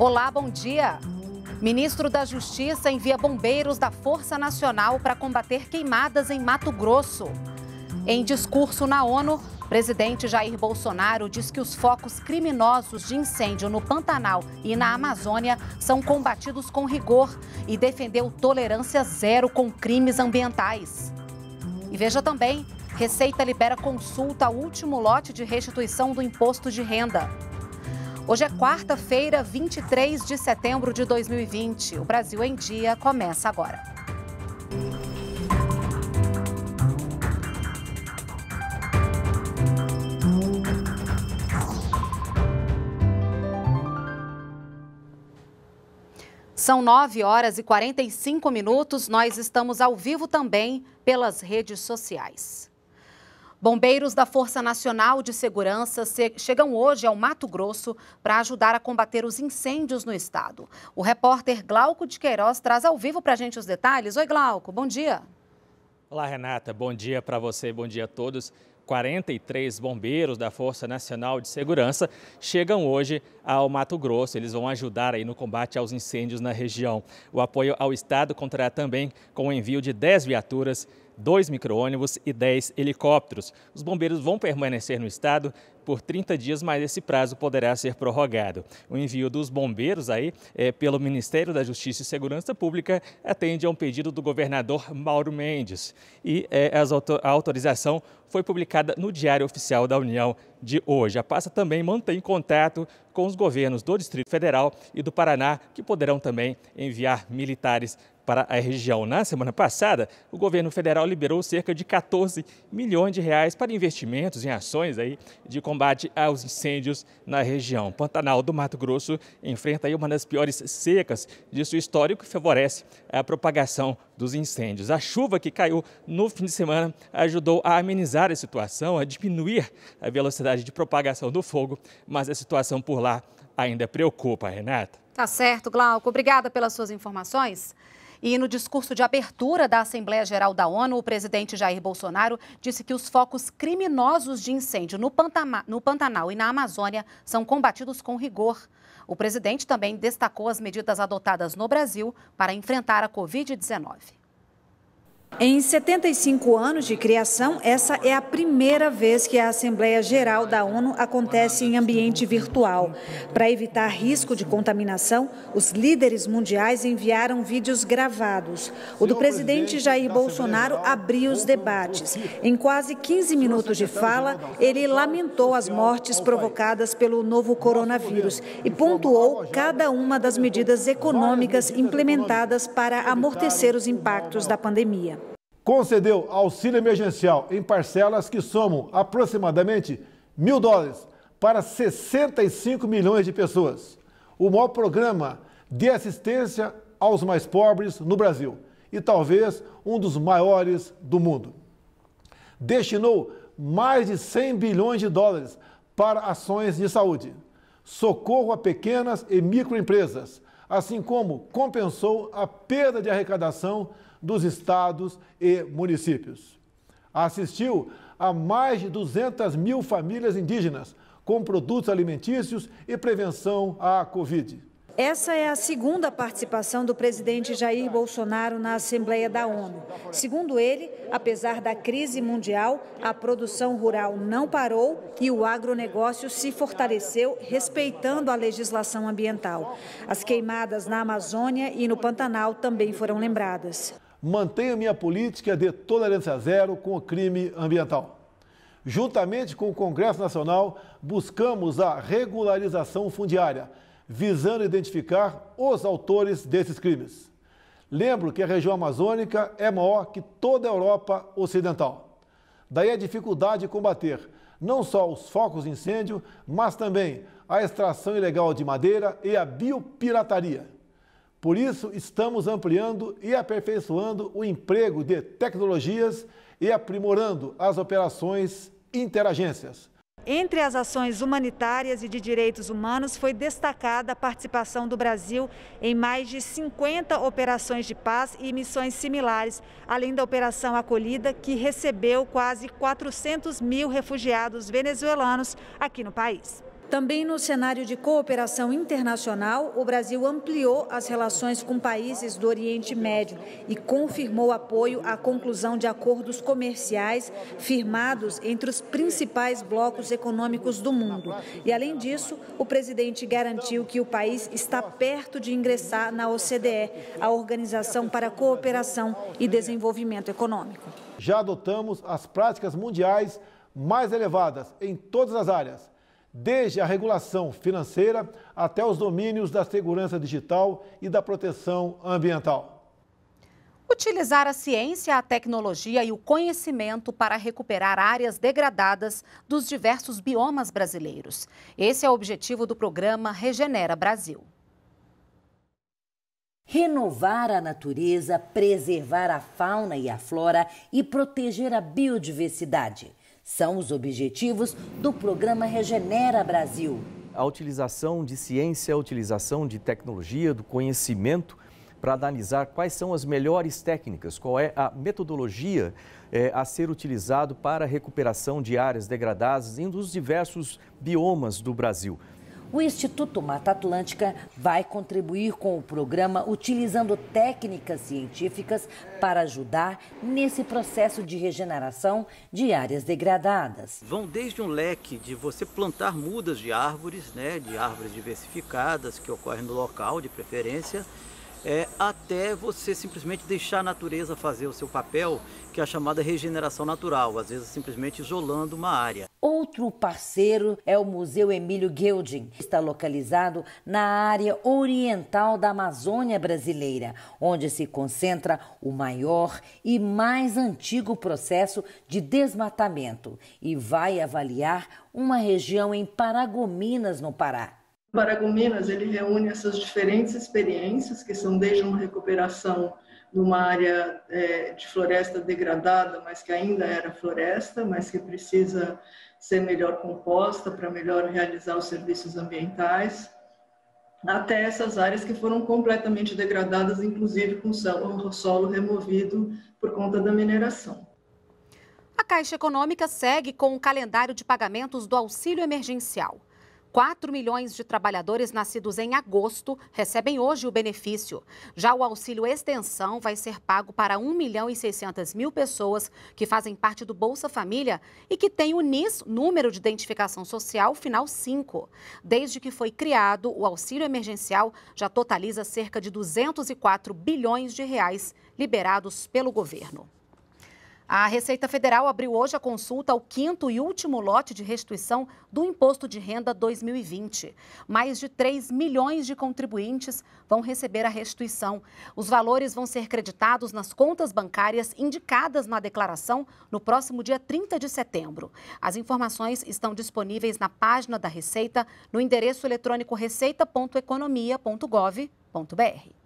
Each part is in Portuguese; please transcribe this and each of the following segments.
Olá, bom dia. Ministro da Justiça envia bombeiros da Força Nacional para combater queimadas em Mato Grosso. Em discurso na ONU, presidente Jair Bolsonaro diz que os focos criminosos de incêndio no Pantanal e na Amazônia são combatidos com rigor e defendeu tolerância zero com crimes ambientais. E veja também, Receita libera consulta ao último lote de restituição do imposto de renda. Hoje é quarta-feira, 23 de setembro de 2020. O Brasil em Dia começa agora. São 9 horas e 45 minutos. Nós estamos ao vivo também pelas redes sociais. Bombeiros da Força Nacional de Segurança chegam hoje ao Mato Grosso para ajudar a combater os incêndios no estado. O repórter Glauco de Queiroz traz ao vivo para a gente os detalhes. Oi, Glauco, bom dia. Olá, Renata, bom dia para você, bom dia a todos. 43 bombeiros da Força Nacional de Segurança chegam hoje ao Mato Grosso. Eles vão ajudar aí no combate aos incêndios na região. O apoio ao Estado contará também com o envio de 10 viaturas dois micro-ônibus e 10 helicópteros. Os bombeiros vão permanecer no estado por 30 dias, mas esse prazo poderá ser prorrogado. O envio dos bombeiros aí é, pelo Ministério da Justiça e Segurança Pública atende a um pedido do governador Mauro Mendes e é, a autorização foi publicada no Diário Oficial da União de hoje. A pasta também mantém contato com os governos do Distrito Federal e do Paraná, que poderão também enviar militares para a região. Na semana passada, o governo federal liberou cerca de 14 milhões de reais para investimentos em ações aí de combate aos incêndios na região. Pantanal do Mato Grosso enfrenta uma das piores secas de sua história, o que favorece a propagação dos incêndios. A chuva que caiu no fim de semana ajudou a amenizar a situação, a diminuir a velocidade de propagação do fogo, mas a situação por lá ainda preocupa, Renata. Tá certo, Glauco. Obrigada pelas suas informações. E no discurso de abertura da Assembleia Geral da ONU, o presidente Jair Bolsonaro disse que os focos criminosos de incêndio no, Pantama, no Pantanal e na Amazônia são combatidos com rigor. O presidente também destacou as medidas adotadas no Brasil para enfrentar a Covid-19. Em 75 anos de criação, essa é a primeira vez que a Assembleia Geral da ONU acontece em ambiente virtual. Para evitar risco de contaminação, os líderes mundiais enviaram vídeos gravados. O do presidente Jair Bolsonaro abriu os debates. Em quase 15 minutos de fala, ele lamentou as mortes provocadas pelo novo coronavírus é e pontuou cada uma das medidas econômicas implementadas para amortecer os impactos da pandemia concedeu auxílio emergencial em parcelas que somam aproximadamente mil dólares para 65 milhões de pessoas. O maior programa de assistência aos mais pobres no Brasil e talvez um dos maiores do mundo. Destinou mais de 100 bilhões de dólares para ações de saúde, socorro a pequenas e microempresas, assim como compensou a perda de arrecadação dos estados e municípios. Assistiu a mais de 200 mil famílias indígenas com produtos alimentícios e prevenção à Covid. Essa é a segunda participação do presidente Jair Bolsonaro na Assembleia da ONU. Segundo ele, apesar da crise mundial, a produção rural não parou e o agronegócio se fortaleceu, respeitando a legislação ambiental. As queimadas na Amazônia e no Pantanal também foram lembradas mantenho minha política de tolerância zero com o crime ambiental. Juntamente com o Congresso Nacional, buscamos a regularização fundiária, visando identificar os autores desses crimes. Lembro que a região amazônica é maior que toda a Europa Ocidental. Daí a dificuldade de combater não só os focos de incêndio, mas também a extração ilegal de madeira e a biopirataria. Por isso, estamos ampliando e aperfeiçoando o emprego de tecnologias e aprimorando as operações interagências. Entre as ações humanitárias e de direitos humanos foi destacada a participação do Brasil em mais de 50 operações de paz e missões similares, além da Operação Acolhida, que recebeu quase 400 mil refugiados venezuelanos aqui no país. Também no cenário de cooperação internacional, o Brasil ampliou as relações com países do Oriente Médio e confirmou apoio à conclusão de acordos comerciais firmados entre os principais blocos econômicos do mundo. E, além disso, o presidente garantiu que o país está perto de ingressar na OCDE, a Organização para a Cooperação e Desenvolvimento Econômico. Já adotamos as práticas mundiais mais elevadas em todas as áreas desde a regulação financeira até os domínios da segurança digital e da proteção ambiental. Utilizar a ciência, a tecnologia e o conhecimento para recuperar áreas degradadas dos diversos biomas brasileiros. Esse é o objetivo do programa Regenera Brasil. Renovar a natureza, preservar a fauna e a flora e proteger a biodiversidade. São os objetivos do programa Regenera Brasil. A utilização de ciência, a utilização de tecnologia, do conhecimento para analisar quais são as melhores técnicas, qual é a metodologia é, a ser utilizado para a recuperação de áreas degradadas em um dos diversos biomas do Brasil. O Instituto Mata Atlântica vai contribuir com o programa utilizando técnicas científicas para ajudar nesse processo de regeneração de áreas degradadas. Vão desde um leque de você plantar mudas de árvores, né, de árvores diversificadas que ocorrem no local de preferência, é, até você simplesmente deixar a natureza fazer o seu papel, que é a chamada regeneração natural, às vezes simplesmente isolando uma área. Outro parceiro é o Museu Emílio Gildin, está localizado na área oriental da Amazônia brasileira, onde se concentra o maior e mais antigo processo de desmatamento e vai avaliar uma região em Paragominas, no Pará. Paragominas ele reúne essas diferentes experiências, que são desde uma recuperação numa área é, de floresta degradada, mas que ainda era floresta, mas que precisa ser melhor composta para melhor realizar os serviços ambientais, até essas áreas que foram completamente degradadas, inclusive com o solo removido por conta da mineração. A Caixa Econômica segue com o calendário de pagamentos do auxílio emergencial. 4 milhões de trabalhadores nascidos em agosto recebem hoje o benefício. Já o auxílio extensão vai ser pago para 1 milhão e 600 mil pessoas que fazem parte do Bolsa Família e que têm o NIS, número de identificação social, final 5. Desde que foi criado, o auxílio emergencial já totaliza cerca de 204 bilhões de reais liberados pelo governo. A Receita Federal abriu hoje a consulta ao quinto e último lote de restituição do Imposto de Renda 2020. Mais de 3 milhões de contribuintes vão receber a restituição. Os valores vão ser creditados nas contas bancárias indicadas na declaração no próximo dia 30 de setembro. As informações estão disponíveis na página da Receita no endereço eletrônico receita.economia.gov.br.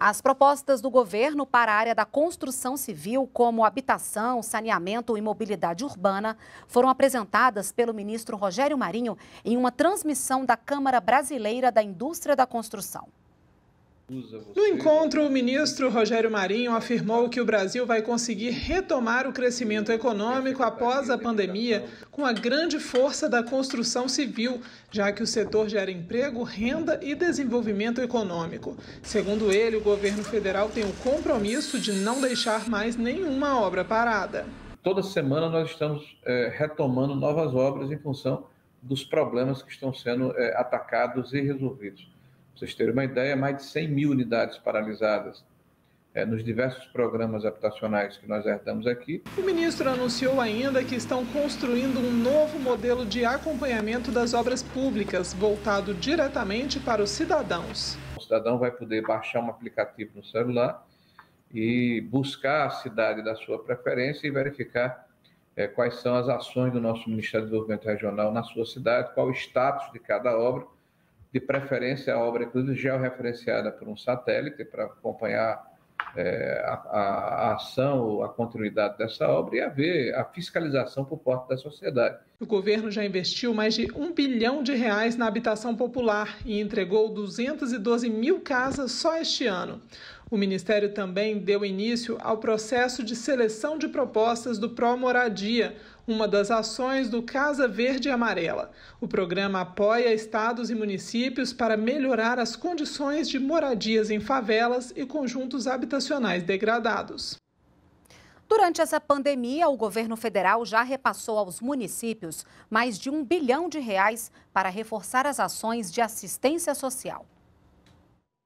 As propostas do governo para a área da construção civil, como habitação, saneamento e mobilidade urbana, foram apresentadas pelo ministro Rogério Marinho em uma transmissão da Câmara Brasileira da Indústria da Construção. No encontro, o ministro Rogério Marinho afirmou que o Brasil vai conseguir retomar o crescimento econômico após a pandemia com a grande força da construção civil, já que o setor gera emprego, renda e desenvolvimento econômico. Segundo ele, o governo federal tem o compromisso de não deixar mais nenhuma obra parada. Toda semana nós estamos é, retomando novas obras em função dos problemas que estão sendo é, atacados e resolvidos vocês terem uma ideia, mais de 100 mil unidades paralisadas é, nos diversos programas habitacionais que nós herdamos aqui. O ministro anunciou ainda que estão construindo um novo modelo de acompanhamento das obras públicas, voltado diretamente para os cidadãos. O cidadão vai poder baixar um aplicativo no celular e buscar a cidade da sua preferência e verificar é, quais são as ações do nosso Ministério do Desenvolvimento Regional na sua cidade, qual o status de cada obra de preferência a obra, inclusive, georreferenciada por um satélite para acompanhar é, a, a, ação ou a continuidade dessa obra e haver a fiscalização por parte da sociedade. O governo já investiu mais de um bilhão de reais na habitação popular e entregou 212 mil casas só este ano. O Ministério também deu início ao processo de seleção de propostas do Pró Moradia, uma das ações do Casa Verde e Amarela. O programa apoia estados e municípios para melhorar as condições de moradias em favelas e conjuntos habitacionais degradados. Durante essa pandemia, o governo federal já repassou aos municípios mais de um bilhão de reais para reforçar as ações de assistência social.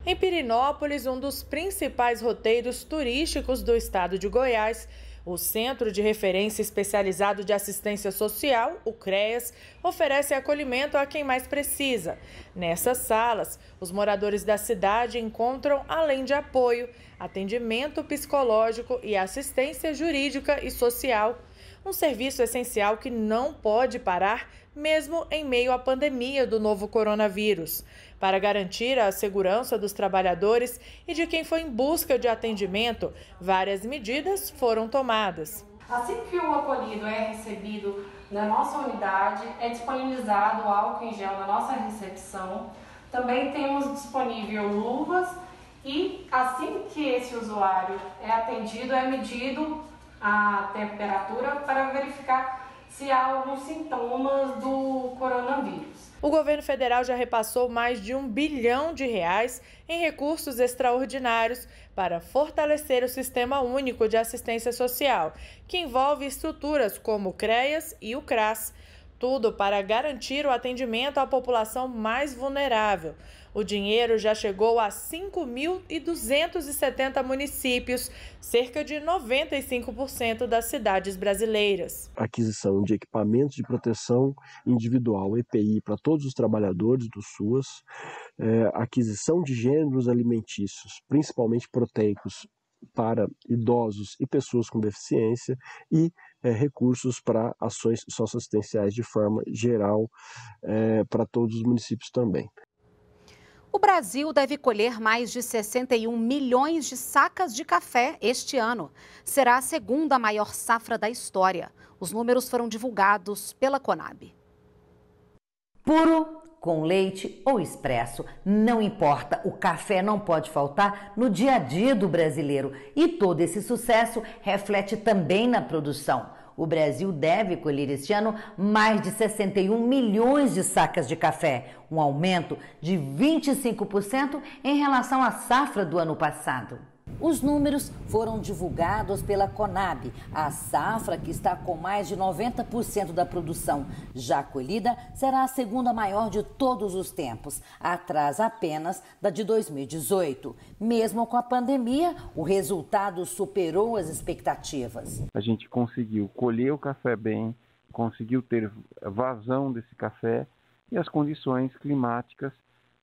Em Pirinópolis, um dos principais roteiros turísticos do estado de Goiás, o Centro de Referência Especializado de Assistência Social, o CREAS, oferece acolhimento a quem mais precisa. Nessas salas, os moradores da cidade encontram, além de apoio, atendimento psicológico e assistência jurídica e social. Um serviço essencial que não pode parar mesmo em meio à pandemia do novo coronavírus, para garantir a segurança dos trabalhadores e de quem foi em busca de atendimento. Várias medidas foram tomadas. Assim que o acolhido é recebido na nossa unidade, é disponibilizado álcool em gel na nossa recepção. Também temos disponível luvas e assim que esse usuário é atendido, é medido a temperatura para verificar se há alguns sintomas do coronavírus. O governo federal já repassou mais de um bilhão de reais em recursos extraordinários para fortalecer o Sistema Único de Assistência Social, que envolve estruturas como o CREAS e o CRAS tudo para garantir o atendimento à população mais vulnerável. O dinheiro já chegou a 5.270 municípios, cerca de 95% das cidades brasileiras. Aquisição de equipamentos de proteção individual, EPI, para todos os trabalhadores do SUAS, é, aquisição de gêneros alimentícios, principalmente proteicos, para idosos e pessoas com deficiência e é, recursos para ações socioassistenciais de forma geral é, para todos os municípios também. O Brasil deve colher mais de 61 milhões de sacas de café este ano. Será a segunda maior safra da história. Os números foram divulgados pela Conab. Puro com leite ou expresso, não importa, o café não pode faltar no dia a dia do brasileiro e todo esse sucesso reflete também na produção. O Brasil deve colher este ano mais de 61 milhões de sacas de café, um aumento de 25% em relação à safra do ano passado. Os números foram divulgados pela Conab, a safra que está com mais de 90% da produção. Já colhida, será a segunda maior de todos os tempos, atrás apenas da de 2018. Mesmo com a pandemia, o resultado superou as expectativas. A gente conseguiu colher o café bem, conseguiu ter vazão desse café e as condições climáticas,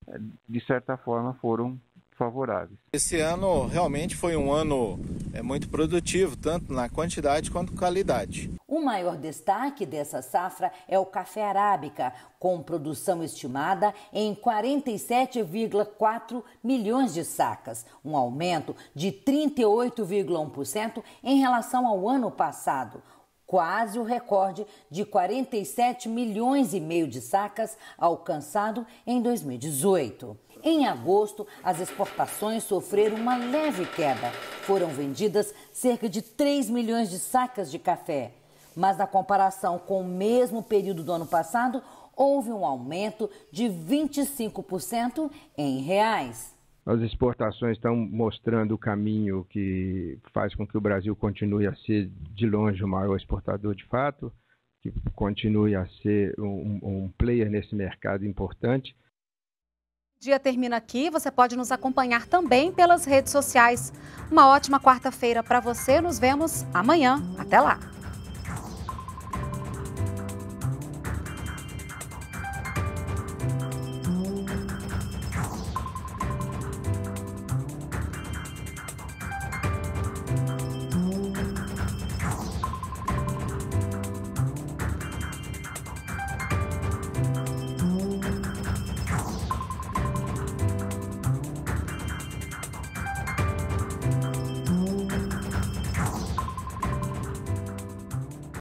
eh, de certa forma, foram favoráveis. Esse ano realmente foi um ano é, muito produtivo, tanto na quantidade quanto qualidade. O maior destaque dessa safra é o café arábica, com produção estimada em 47,4 milhões de sacas, um aumento de 38,1% em relação ao ano passado quase o recorde de 47 milhões e meio de sacas alcançado em 2018. Em agosto, as exportações sofreram uma leve queda. Foram vendidas cerca de 3 milhões de sacas de café. Mas na comparação com o mesmo período do ano passado, houve um aumento de 25% em reais. As exportações estão mostrando o caminho que faz com que o Brasil continue a ser, de longe, o maior exportador de fato, que continue a ser um, um player nesse mercado importante dia termina aqui. Você pode nos acompanhar também pelas redes sociais. Uma ótima quarta-feira para você. Nos vemos amanhã. Até lá.